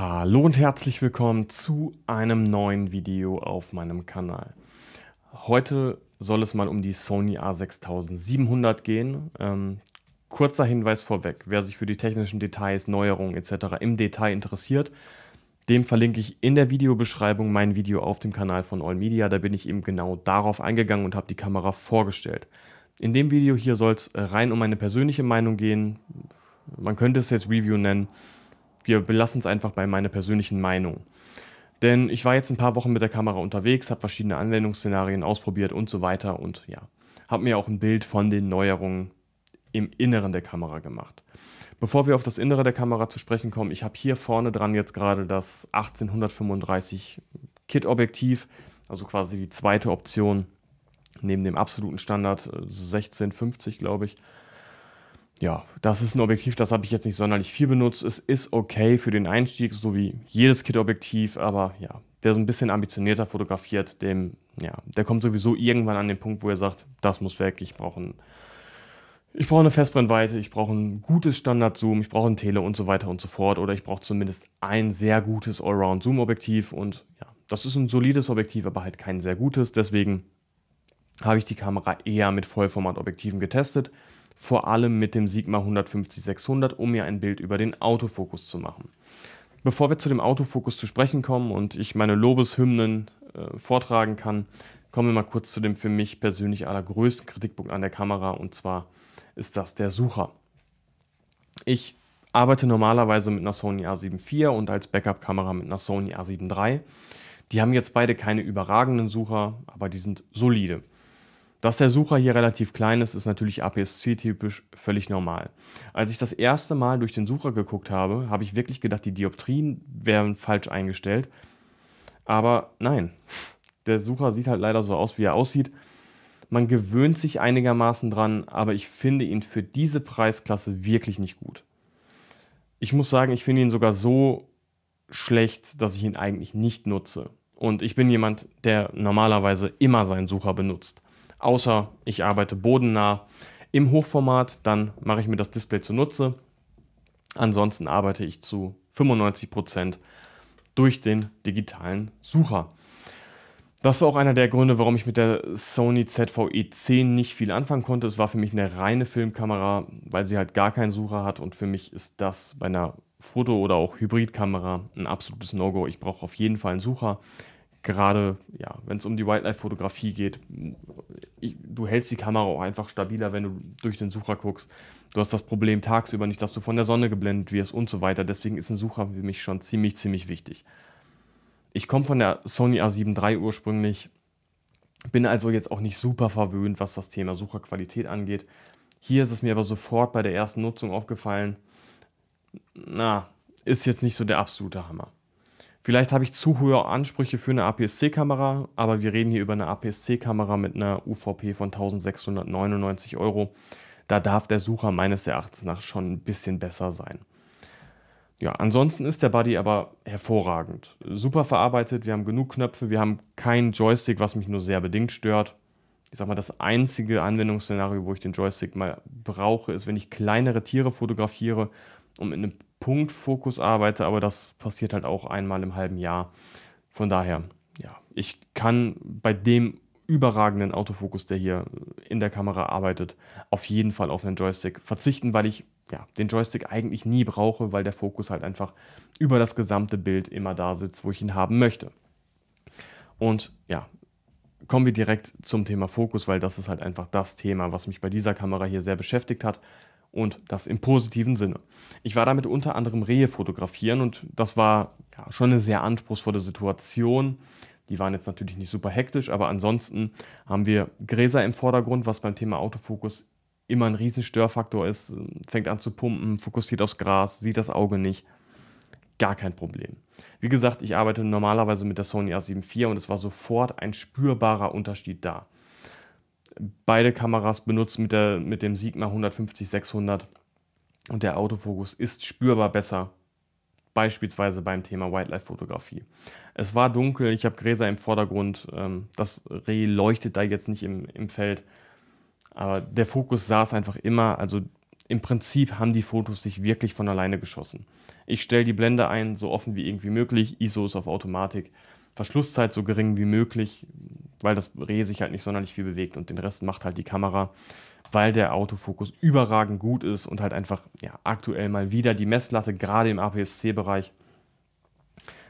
Hallo und herzlich willkommen zu einem neuen Video auf meinem Kanal. Heute soll es mal um die Sony A6700 gehen. Ähm, kurzer Hinweis vorweg, wer sich für die technischen Details, Neuerungen etc. im Detail interessiert, dem verlinke ich in der Videobeschreibung mein Video auf dem Kanal von All Media. Da bin ich eben genau darauf eingegangen und habe die Kamera vorgestellt. In dem Video hier soll es rein um meine persönliche Meinung gehen. Man könnte es jetzt Review nennen wir belassen es einfach bei meiner persönlichen Meinung. Denn ich war jetzt ein paar Wochen mit der Kamera unterwegs, habe verschiedene Anwendungsszenarien ausprobiert und so weiter und ja, habe mir auch ein Bild von den Neuerungen im Inneren der Kamera gemacht. Bevor wir auf das Innere der Kamera zu sprechen kommen, ich habe hier vorne dran jetzt gerade das 1835 Kit-Objektiv, also quasi die zweite Option neben dem absoluten Standard 1650, äh, glaube ich ja, das ist ein Objektiv, das habe ich jetzt nicht sonderlich viel benutzt. Es ist okay für den Einstieg, so wie jedes Kit-Objektiv, aber ja, der so ein bisschen ambitionierter fotografiert, dem, ja, der kommt sowieso irgendwann an den Punkt, wo er sagt, das muss weg, ich brauche ein ich eine Festbrennweite, ich brauche ein gutes Standardzoom, ich brauche ein Tele und so weiter und so fort. Oder ich brauche zumindest ein sehr gutes Allround-Zoom-Objektiv. Und ja, das ist ein solides Objektiv, aber halt kein sehr gutes. Deswegen habe ich die Kamera eher mit Vollformat-Objektiven getestet vor allem mit dem Sigma 150-600, um mir ein Bild über den Autofokus zu machen. Bevor wir zu dem Autofokus zu sprechen kommen und ich meine Lobeshymnen äh, vortragen kann, kommen wir mal kurz zu dem für mich persönlich allergrößten Kritikpunkt an der Kamera und zwar ist das der Sucher. Ich arbeite normalerweise mit einer Sony A7 IV und als Backup-Kamera mit einer Sony A7 III. Die haben jetzt beide keine überragenden Sucher, aber die sind solide. Dass der Sucher hier relativ klein ist, ist natürlich APS-C-typisch völlig normal. Als ich das erste Mal durch den Sucher geguckt habe, habe ich wirklich gedacht, die Dioptrien wären falsch eingestellt. Aber nein, der Sucher sieht halt leider so aus, wie er aussieht. Man gewöhnt sich einigermaßen dran, aber ich finde ihn für diese Preisklasse wirklich nicht gut. Ich muss sagen, ich finde ihn sogar so schlecht, dass ich ihn eigentlich nicht nutze. Und ich bin jemand, der normalerweise immer seinen Sucher benutzt. Außer ich arbeite bodennah im Hochformat, dann mache ich mir das Display zunutze. Ansonsten arbeite ich zu 95% Prozent durch den digitalen Sucher. Das war auch einer der Gründe, warum ich mit der Sony ZVE10 nicht viel anfangen konnte. Es war für mich eine reine Filmkamera, weil sie halt gar keinen Sucher hat und für mich ist das bei einer Foto- oder auch Hybridkamera ein absolutes No-Go. Ich brauche auf jeden Fall einen Sucher gerade ja, wenn es um die Wildlife-Fotografie geht, ich, du hältst die Kamera auch einfach stabiler, wenn du durch den Sucher guckst. Du hast das Problem tagsüber nicht, dass du von der Sonne geblendet wirst und so weiter. Deswegen ist ein Sucher für mich schon ziemlich, ziemlich wichtig. Ich komme von der Sony A7 III ursprünglich, bin also jetzt auch nicht super verwöhnt, was das Thema Sucherqualität angeht. Hier ist es mir aber sofort bei der ersten Nutzung aufgefallen, na, ist jetzt nicht so der absolute Hammer. Vielleicht habe ich zu hohe Ansprüche für eine APS-C-Kamera, aber wir reden hier über eine APS-C-Kamera mit einer UVP von 1699 Euro. Da darf der Sucher meines Erachtens nach schon ein bisschen besser sein. Ja, ansonsten ist der Buddy aber hervorragend. Super verarbeitet, wir haben genug Knöpfe, wir haben keinen Joystick, was mich nur sehr bedingt stört. Ich sag mal, das einzige Anwendungsszenario, wo ich den Joystick mal brauche, ist, wenn ich kleinere Tiere fotografiere und mit einem Punktfokus arbeite, aber das passiert halt auch einmal im halben Jahr. Von daher, ja, ich kann bei dem überragenden Autofokus, der hier in der Kamera arbeitet, auf jeden Fall auf einen Joystick verzichten, weil ich ja, den Joystick eigentlich nie brauche, weil der Fokus halt einfach über das gesamte Bild immer da sitzt, wo ich ihn haben möchte. Und ja, kommen wir direkt zum Thema Fokus, weil das ist halt einfach das Thema, was mich bei dieser Kamera hier sehr beschäftigt hat und das im positiven Sinne. Ich war damit unter anderem Rehe fotografieren und das war ja, schon eine sehr anspruchsvolle Situation. Die waren jetzt natürlich nicht super hektisch, aber ansonsten haben wir Gräser im Vordergrund, was beim Thema Autofokus immer ein Riesenstörfaktor ist. Fängt an zu pumpen, fokussiert aufs Gras, sieht das Auge nicht. Gar kein Problem. Wie gesagt, ich arbeite normalerweise mit der Sony a 74 und es war sofort ein spürbarer Unterschied da beide Kameras benutzt mit, der, mit dem Sigma 150-600 und der Autofokus ist spürbar besser. Beispielsweise beim Thema Wildlife-Fotografie. Es war dunkel, ich habe Gräser im Vordergrund, ähm, das Reh leuchtet da jetzt nicht im, im Feld, aber der Fokus saß einfach immer, also im Prinzip haben die Fotos sich wirklich von alleine geschossen. Ich stelle die Blende ein, so offen wie irgendwie möglich, ISO ist auf Automatik, Verschlusszeit so gering wie möglich, weil das Reh sich halt nicht sonderlich viel bewegt und den Rest macht halt die Kamera, weil der Autofokus überragend gut ist und halt einfach ja, aktuell mal wieder die Messlatte, gerade im APS-C-Bereich,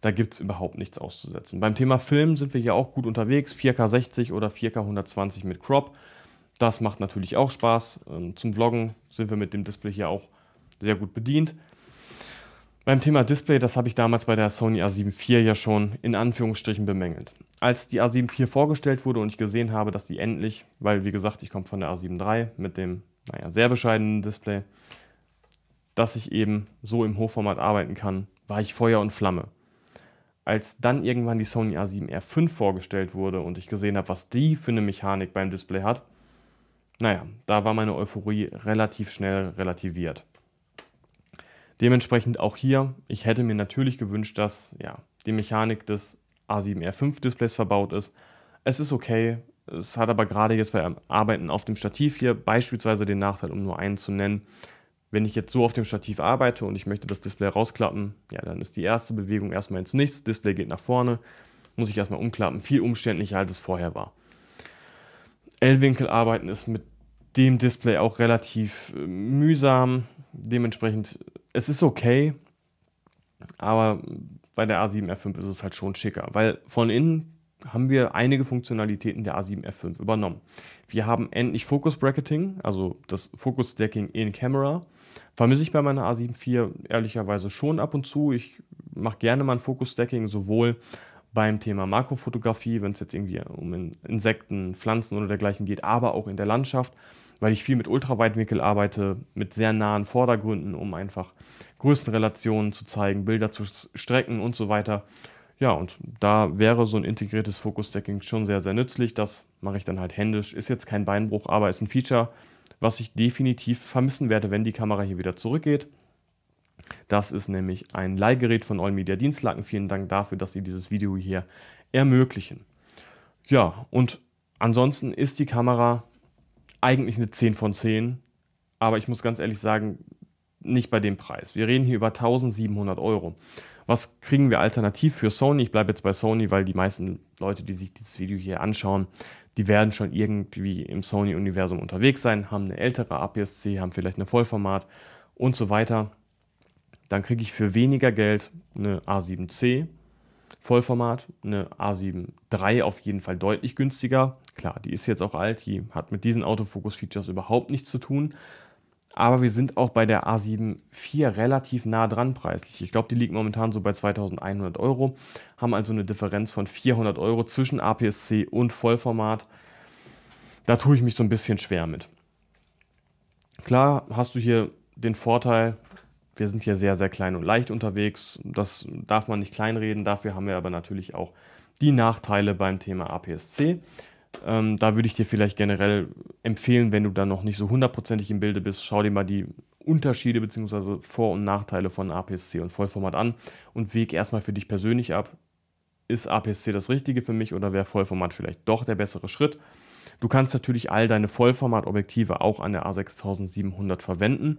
da gibt es überhaupt nichts auszusetzen. Beim Thema Film sind wir hier auch gut unterwegs, 4K 60 oder 4K 120 mit Crop. Das macht natürlich auch Spaß. Ähm, zum Vloggen sind wir mit dem Display hier auch sehr gut bedient. Beim Thema Display, das habe ich damals bei der Sony A7 IV ja schon in Anführungsstrichen bemängelt. Als die A7 IV vorgestellt wurde und ich gesehen habe, dass die endlich, weil wie gesagt, ich komme von der A7 III mit dem, naja, sehr bescheidenen Display, dass ich eben so im Hochformat arbeiten kann, war ich Feuer und Flamme. Als dann irgendwann die Sony A7R5 vorgestellt wurde und ich gesehen habe, was die für eine Mechanik beim Display hat, naja, da war meine Euphorie relativ schnell relativiert. Dementsprechend auch hier, ich hätte mir natürlich gewünscht, dass ja, die Mechanik des A7R5-Displays verbaut ist. Es ist okay, es hat aber gerade jetzt beim Arbeiten auf dem Stativ hier beispielsweise den Nachteil, um nur einen zu nennen. Wenn ich jetzt so auf dem Stativ arbeite und ich möchte das Display rausklappen, ja, dann ist die erste Bewegung erstmal ins Nichts, Display geht nach vorne, muss ich erstmal umklappen, viel umständlicher als es vorher war. L-Winkel arbeiten ist mit dem Display auch relativ äh, mühsam. Dementsprechend, es ist okay, aber bei der A7R5 ist es halt schon schicker, weil von innen haben wir einige Funktionalitäten der A7R5 übernommen. Wir haben endlich Focus Bracketing, also das Focus Stacking in Camera. Vermisse ich bei meiner A7 IV ehrlicherweise schon ab und zu. Ich mache gerne mal ein Focus Stacking, sowohl beim Thema Makrofotografie, wenn es jetzt irgendwie um Insekten, Pflanzen oder dergleichen geht, aber auch in der Landschaft weil ich viel mit Ultraweitwinkel arbeite, mit sehr nahen Vordergründen, um einfach Größenrelationen zu zeigen, Bilder zu strecken und so weiter. Ja, und da wäre so ein integriertes fokus stacking schon sehr, sehr nützlich. Das mache ich dann halt händisch. Ist jetzt kein Beinbruch, aber ist ein Feature, was ich definitiv vermissen werde, wenn die Kamera hier wieder zurückgeht. Das ist nämlich ein Leihgerät von Allmedia Media Dienstlaken. Vielen Dank dafür, dass Sie dieses Video hier ermöglichen. Ja, und ansonsten ist die Kamera eigentlich eine 10 von 10, aber ich muss ganz ehrlich sagen, nicht bei dem Preis. Wir reden hier über 1700 Euro. Was kriegen wir alternativ für Sony? Ich bleibe jetzt bei Sony, weil die meisten Leute, die sich dieses Video hier anschauen, die werden schon irgendwie im Sony-Universum unterwegs sein, haben eine ältere APS-C, haben vielleicht eine Vollformat und so weiter. Dann kriege ich für weniger Geld eine A7C, Vollformat, eine A7 III auf jeden Fall deutlich günstiger. Klar, die ist jetzt auch alt, die hat mit diesen Autofokus-Features überhaupt nichts zu tun. Aber wir sind auch bei der A7 IV relativ nah dran preislich. Ich glaube, die liegt momentan so bei 2100 Euro, haben also eine Differenz von 400 Euro zwischen APS-C und Vollformat. Da tue ich mich so ein bisschen schwer mit. Klar hast du hier den Vorteil, wir sind hier sehr, sehr klein und leicht unterwegs. Das darf man nicht kleinreden. Dafür haben wir aber natürlich auch die Nachteile beim Thema APS-C. Ähm, da würde ich dir vielleicht generell empfehlen, wenn du da noch nicht so hundertprozentig im Bilde bist, schau dir mal die Unterschiede bzw. Vor- und Nachteile von APS-C und Vollformat an und weg erstmal für dich persönlich ab, ist APS-C das Richtige für mich oder wäre Vollformat vielleicht doch der bessere Schritt? Du kannst natürlich all deine Vollformatobjektive auch an der A6700 verwenden.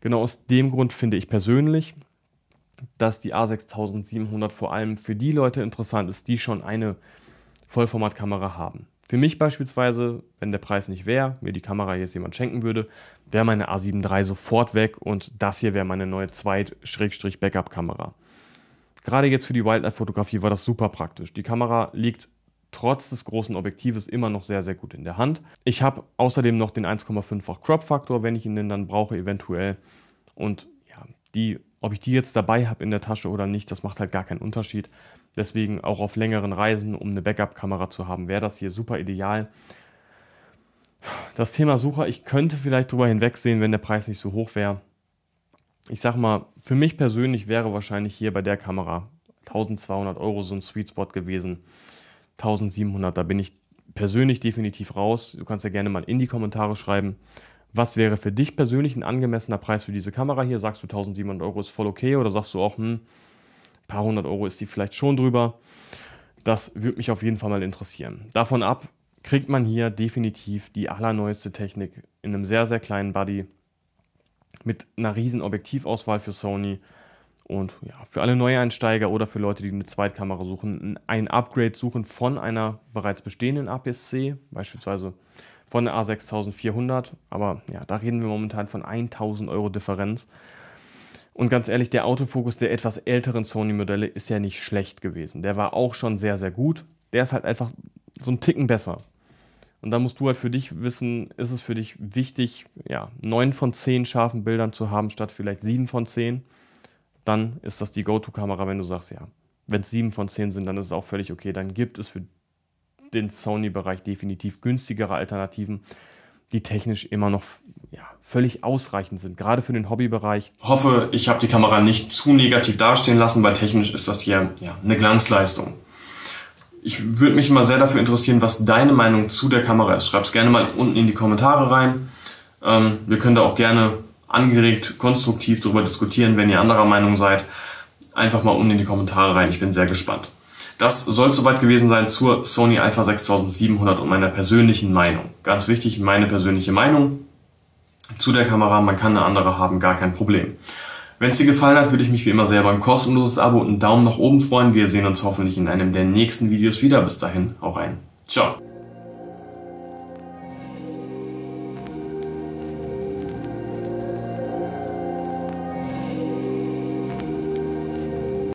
Genau aus dem Grund finde ich persönlich, dass die A6700 vor allem für die Leute interessant ist, die schon eine Vollformatkamera haben. Für mich beispielsweise, wenn der Preis nicht wäre, mir die Kamera jetzt jemand schenken würde, wäre meine A7 III sofort weg und das hier wäre meine neue Zweit-Backup-Kamera. Gerade jetzt für die Wildlife-Fotografie war das super praktisch. Die Kamera liegt trotz des großen Objektives immer noch sehr, sehr gut in der Hand. Ich habe außerdem noch den 1,5-fach Crop-Faktor, wenn ich ihn denn dann brauche, eventuell. Und ja, die, ob ich die jetzt dabei habe in der Tasche oder nicht, das macht halt gar keinen Unterschied. Deswegen auch auf längeren Reisen, um eine Backup-Kamera zu haben, wäre das hier super ideal. Das Thema Sucher, ich könnte vielleicht drüber hinwegsehen, wenn der Preis nicht so hoch wäre. Ich sag mal, für mich persönlich wäre wahrscheinlich hier bei der Kamera 1200 Euro so ein Sweet Spot gewesen. 1700, da bin ich persönlich definitiv raus. Du kannst ja gerne mal in die Kommentare schreiben, was wäre für dich persönlich ein angemessener Preis für diese Kamera hier? Sagst du 1700 Euro ist voll okay oder sagst du auch, hm, ein paar hundert Euro ist die vielleicht schon drüber? Das würde mich auf jeden Fall mal interessieren. Davon ab kriegt man hier definitiv die allerneueste Technik in einem sehr, sehr kleinen Buddy mit einer riesen Objektivauswahl für Sony, und ja, für alle Neueinsteiger oder für Leute, die eine Zweitkamera suchen, ein Upgrade suchen von einer bereits bestehenden APS-C, beispielsweise von der A6400. Aber ja, da reden wir momentan von 1000 Euro Differenz. Und ganz ehrlich, der Autofokus der etwas älteren Sony-Modelle ist ja nicht schlecht gewesen. Der war auch schon sehr, sehr gut. Der ist halt einfach so einen Ticken besser. Und da musst du halt für dich wissen, ist es für dich wichtig, ja, 9 von 10 scharfen Bildern zu haben, statt vielleicht 7 von 10 dann ist das die Go-To-Kamera, wenn du sagst, ja. Wenn es 7 von 10 sind, dann ist es auch völlig okay. Dann gibt es für den Sony-Bereich definitiv günstigere Alternativen, die technisch immer noch ja, völlig ausreichend sind, gerade für den Hobbybereich. Hoffe, ich habe die Kamera nicht zu negativ dastehen lassen, weil technisch ist das hier ja, eine Glanzleistung. Ich würde mich mal sehr dafür interessieren, was deine Meinung zu der Kamera ist. Schreib es gerne mal unten in die Kommentare rein. Ähm, wir können da auch gerne angeregt, konstruktiv darüber diskutieren. Wenn ihr anderer Meinung seid, einfach mal unten in die Kommentare rein. Ich bin sehr gespannt. Das soll soweit gewesen sein zur Sony Alpha 6700 und meiner persönlichen Meinung. Ganz wichtig, meine persönliche Meinung zu der Kamera. Man kann eine andere haben, gar kein Problem. Wenn es dir gefallen hat, würde ich mich wie immer sehr über ein kostenloses Abo und einen Daumen nach oben freuen. Wir sehen uns hoffentlich in einem der nächsten Videos wieder. Bis dahin, auch ein Ciao.